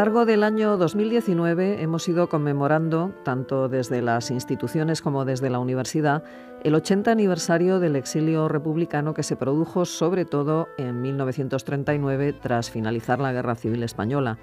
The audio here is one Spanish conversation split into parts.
A lo largo del año 2019 hemos ido conmemorando, tanto desde las instituciones como desde la universidad, el 80 aniversario del exilio republicano que se produjo sobre todo en 1939 tras finalizar la Guerra Civil Española.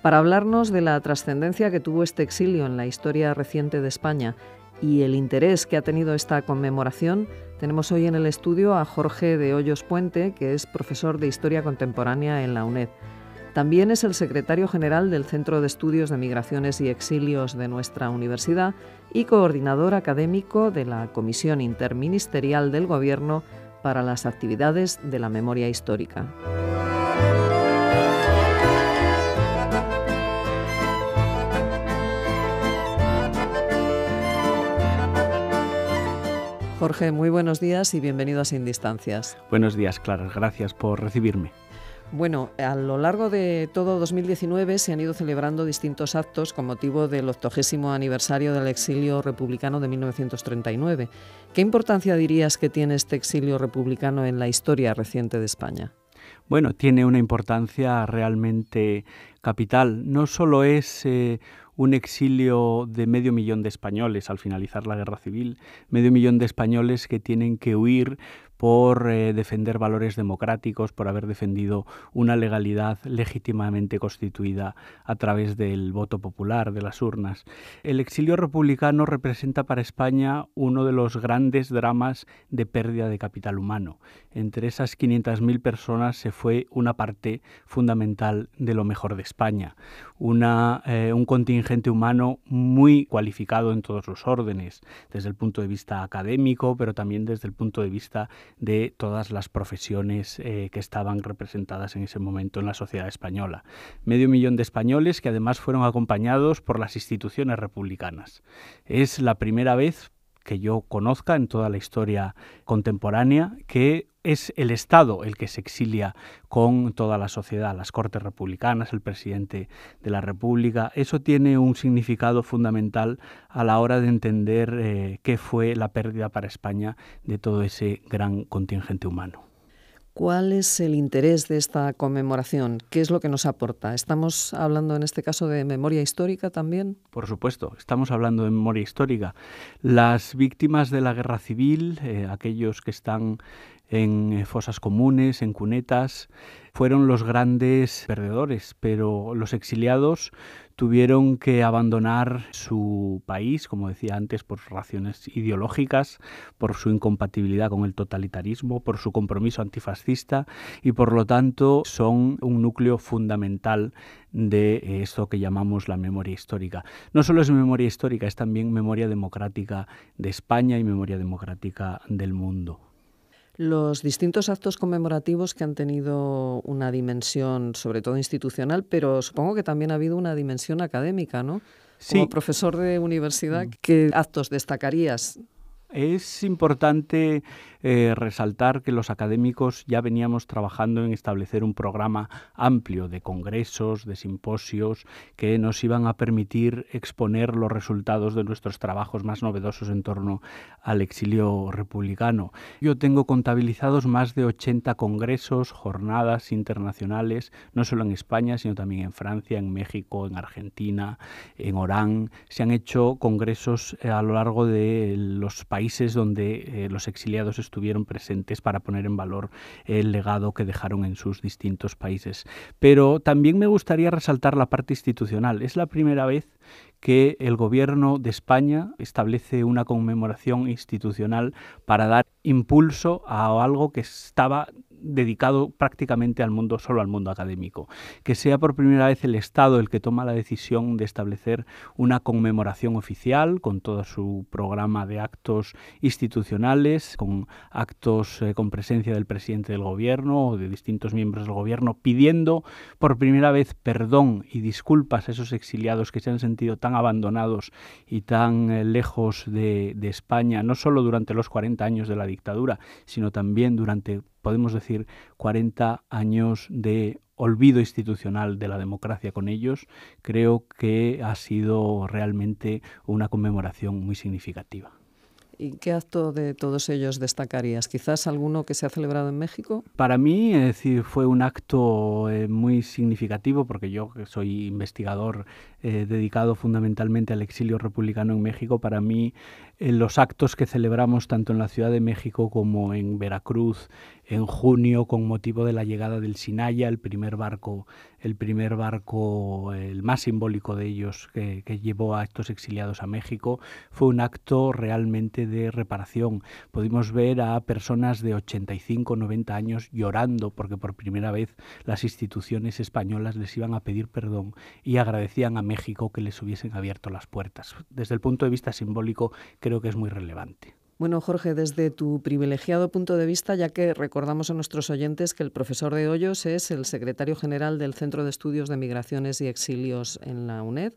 Para hablarnos de la trascendencia que tuvo este exilio en la historia reciente de España y el interés que ha tenido esta conmemoración, tenemos hoy en el estudio a Jorge de Hoyos Puente, que es profesor de Historia Contemporánea en la UNED. También es el secretario general del Centro de Estudios de Migraciones y Exilios de nuestra universidad y coordinador académico de la Comisión Interministerial del Gobierno para las actividades de la memoria histórica. Jorge, muy buenos días y bienvenido a Sin Distancias. Buenos días, Clara. Gracias por recibirme. Bueno, a lo largo de todo 2019 se han ido celebrando distintos actos con motivo del octogésimo aniversario del exilio republicano de 1939. ¿Qué importancia dirías que tiene este exilio republicano en la historia reciente de España? Bueno, tiene una importancia realmente capital. No solo es eh, un exilio de medio millón de españoles al finalizar la guerra civil, medio millón de españoles que tienen que huir por eh, defender valores democráticos, por haber defendido una legalidad legítimamente constituida a través del voto popular, de las urnas. El exilio republicano representa para España uno de los grandes dramas de pérdida de capital humano. Entre esas 500.000 personas se fue una parte fundamental de lo mejor de España, una, eh, un contingente humano muy cualificado en todos los órdenes, desde el punto de vista académico, pero también desde el punto de vista de todas las profesiones eh, que estaban representadas en ese momento en la sociedad española. Medio millón de españoles que además fueron acompañados por las instituciones republicanas. Es la primera vez que yo conozca en toda la historia contemporánea que es el Estado el que se exilia con toda la sociedad, las Cortes Republicanas, el presidente de la República. Eso tiene un significado fundamental a la hora de entender eh, qué fue la pérdida para España de todo ese gran contingente humano. ¿Cuál es el interés de esta conmemoración? ¿Qué es lo que nos aporta? ¿Estamos hablando en este caso de memoria histórica también? Por supuesto, estamos hablando de memoria histórica. Las víctimas de la guerra civil, eh, aquellos que están en eh, fosas comunes, en cunetas, fueron los grandes perdedores, pero los exiliados tuvieron que abandonar su país, como decía antes, por razones ideológicas, por su incompatibilidad con el totalitarismo, por su compromiso antifascista y por lo tanto son un núcleo fundamental de eh, esto que llamamos la memoria histórica. No solo es memoria histórica, es también memoria democrática de España y memoria democrática del mundo los distintos actos conmemorativos que han tenido una dimensión, sobre todo institucional, pero supongo que también ha habido una dimensión académica, ¿no? Sí. Como profesor de universidad, mm. ¿qué actos destacarías? Es importante eh, resaltar que los académicos ya veníamos trabajando en establecer un programa amplio de congresos, de simposios, que nos iban a permitir exponer los resultados de nuestros trabajos más novedosos en torno al exilio republicano. Yo tengo contabilizados más de 80 congresos, jornadas internacionales, no solo en España, sino también en Francia, en México, en Argentina, en Orán. Se han hecho congresos eh, a lo largo de los países donde eh, los exiliados estuvieron estuvieron presentes para poner en valor el legado que dejaron en sus distintos países. Pero también me gustaría resaltar la parte institucional. Es la primera vez que el Gobierno de España establece una conmemoración institucional para dar impulso a algo que estaba dedicado prácticamente al mundo, solo al mundo académico. Que sea por primera vez el Estado el que toma la decisión de establecer una conmemoración oficial con todo su programa de actos institucionales, con actos eh, con presencia del presidente del gobierno o de distintos miembros del gobierno, pidiendo por primera vez perdón y disculpas a esos exiliados que se han sentido tan abandonados y tan eh, lejos de, de España, no solo durante los 40 años de la dictadura, sino también durante podemos decir, 40 años de olvido institucional de la democracia con ellos, creo que ha sido realmente una conmemoración muy significativa. ¿Y qué acto de todos ellos destacarías? ¿Quizás alguno que se ha celebrado en México? Para mí, decir, fue un acto eh, muy significativo porque yo, soy investigador eh, dedicado fundamentalmente al exilio republicano en México, para mí eh, los actos que celebramos tanto en la Ciudad de México como en Veracruz en junio con motivo de la llegada del Sinaya, el primer barco el primer barco, el más simbólico de ellos, que, llevó a estos exiliados a México, fue un acto realmente de reparación. Pudimos ver a personas de 85, 90 años llorando porque por primera vez las instituciones españolas les iban a pedir perdón y agradecían a México que les hubiesen abierto las puertas. Desde el punto de vista simbólico creo que es muy relevante. Bueno, Jorge, desde tu privilegiado punto de vista, ya que recordamos a nuestros oyentes que el profesor de Hoyos es el secretario general del Centro de Estudios de Migraciones y Exilios en la UNED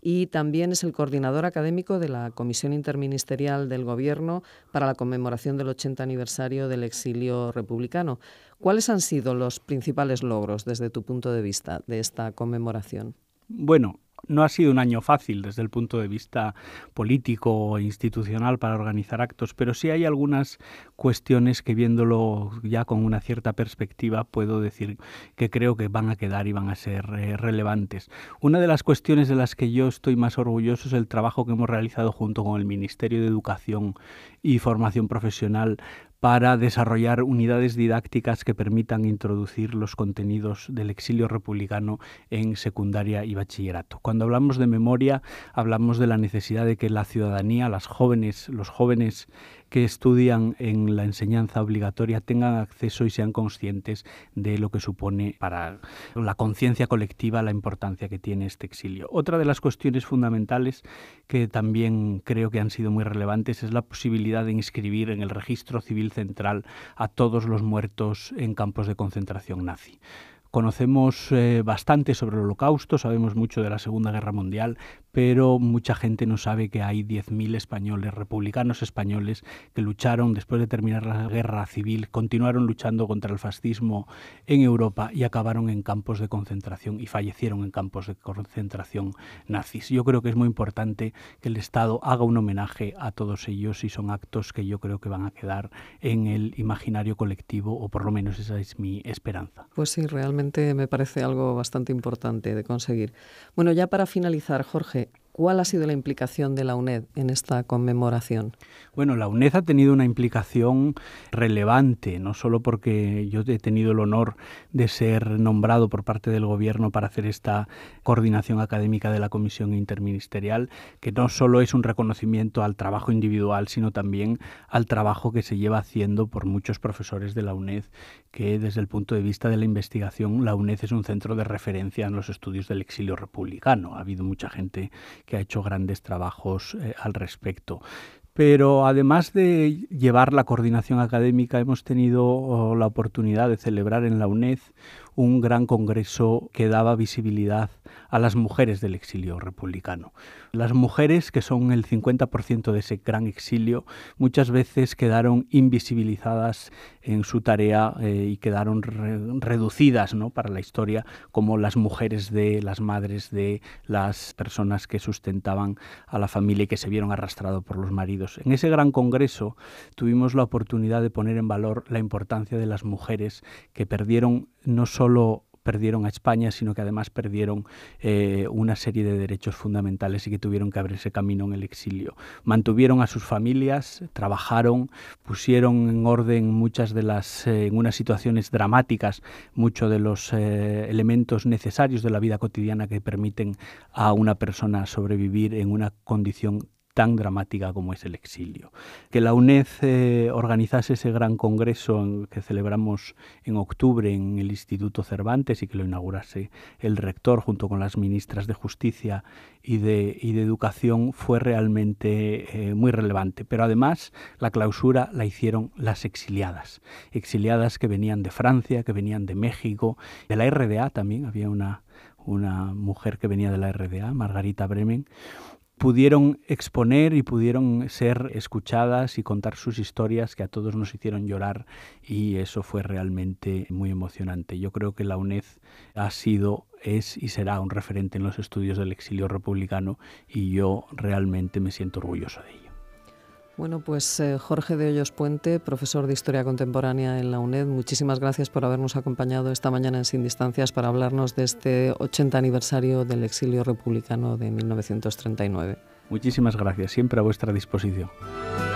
y también es el coordinador académico de la Comisión Interministerial del Gobierno para la conmemoración del 80 aniversario del exilio republicano. ¿Cuáles han sido los principales logros desde tu punto de vista de esta conmemoración? Bueno, no ha sido un año fácil desde el punto de vista político o institucional para organizar actos, pero sí hay algunas cuestiones que viéndolo ya con una cierta perspectiva puedo decir que creo que van a quedar y van a ser eh, relevantes. Una de las cuestiones de las que yo estoy más orgulloso es el trabajo que hemos realizado junto con el Ministerio de Educación y Formación Profesional para desarrollar unidades didácticas que permitan introducir los contenidos del exilio republicano en secundaria y bachillerato. Cuando hablamos de memoria, hablamos de la necesidad de que la ciudadanía, las jóvenes, los jóvenes que estudian en la enseñanza obligatoria tengan acceso y sean conscientes de lo que supone para la conciencia colectiva la importancia que tiene este exilio. Otra de las cuestiones fundamentales que también creo que han sido muy relevantes es la posibilidad de inscribir en el registro civil central a todos los muertos en campos de concentración nazi. Conocemos eh, bastante sobre el holocausto, sabemos mucho de la Segunda Guerra Mundial, pero mucha gente no sabe que hay 10.000 españoles, republicanos españoles, que lucharon después de terminar la guerra civil, continuaron luchando contra el fascismo en Europa y acabaron en campos de concentración y fallecieron en campos de concentración nazis. Yo creo que es muy importante que el Estado haga un homenaje a todos ellos y son actos que yo creo que van a quedar en el imaginario colectivo, o por lo menos esa es mi esperanza. Pues sí, realmente me parece algo bastante importante de conseguir. Bueno, ya para finalizar, Jorge, ¿Cuál ha sido la implicación de la UNED en esta conmemoración? Bueno, la UNED ha tenido una implicación relevante, no solo porque yo he tenido el honor de ser nombrado por parte del Gobierno para hacer esta coordinación académica de la Comisión Interministerial, que no solo es un reconocimiento al trabajo individual, sino también al trabajo que se lleva haciendo por muchos profesores de la UNED, que desde el punto de vista de la investigación, la UNED es un centro de referencia en los estudios del exilio republicano. Ha habido mucha gente que ha hecho grandes trabajos eh, al respecto. Pero además de llevar la coordinación académica, hemos tenido oh, la oportunidad de celebrar en la UNED un gran congreso que daba visibilidad a las mujeres del exilio republicano. Las mujeres, que son el 50% de ese gran exilio, muchas veces quedaron invisibilizadas en su tarea eh, y quedaron reducidas ¿no? para la historia como las mujeres de las madres de las personas que sustentaban a la familia y que se vieron arrastradas por los maridos. En ese gran congreso tuvimos la oportunidad de poner en valor la importancia de las mujeres que perdieron no solo perdieron a España, sino que además perdieron eh, una serie de derechos fundamentales y que tuvieron que abrirse camino en el exilio. Mantuvieron a sus familias, trabajaron, pusieron en orden muchas de las, eh, en unas situaciones dramáticas, muchos de los eh, elementos necesarios de la vida cotidiana que permiten a una persona sobrevivir en una condición tan dramática como es el exilio. Que la UNED eh, organizase ese gran congreso que celebramos en octubre en el Instituto Cervantes y que lo inaugurase el rector junto con las ministras de Justicia y de, de Educación fue realmente eh, muy relevante. Pero además la clausura la hicieron las exiliadas, exiliadas que venían de Francia, que venían de México, de la RDA también había una una mujer que venía de la RDA, Margarita Bremen, pudieron exponer y pudieron ser escuchadas y contar sus historias que a todos nos hicieron llorar y eso fue realmente muy emocionante. Yo creo que la UNED ha sido es y será un referente en los estudios del exilio republicano y yo realmente me siento orgulloso de ello. Bueno, pues eh, Jorge de Hoyos Puente, profesor de Historia Contemporánea en la UNED, muchísimas gracias por habernos acompañado esta mañana en Sin Distancias para hablarnos de este 80 aniversario del exilio republicano de 1939. Muchísimas gracias, siempre a vuestra disposición.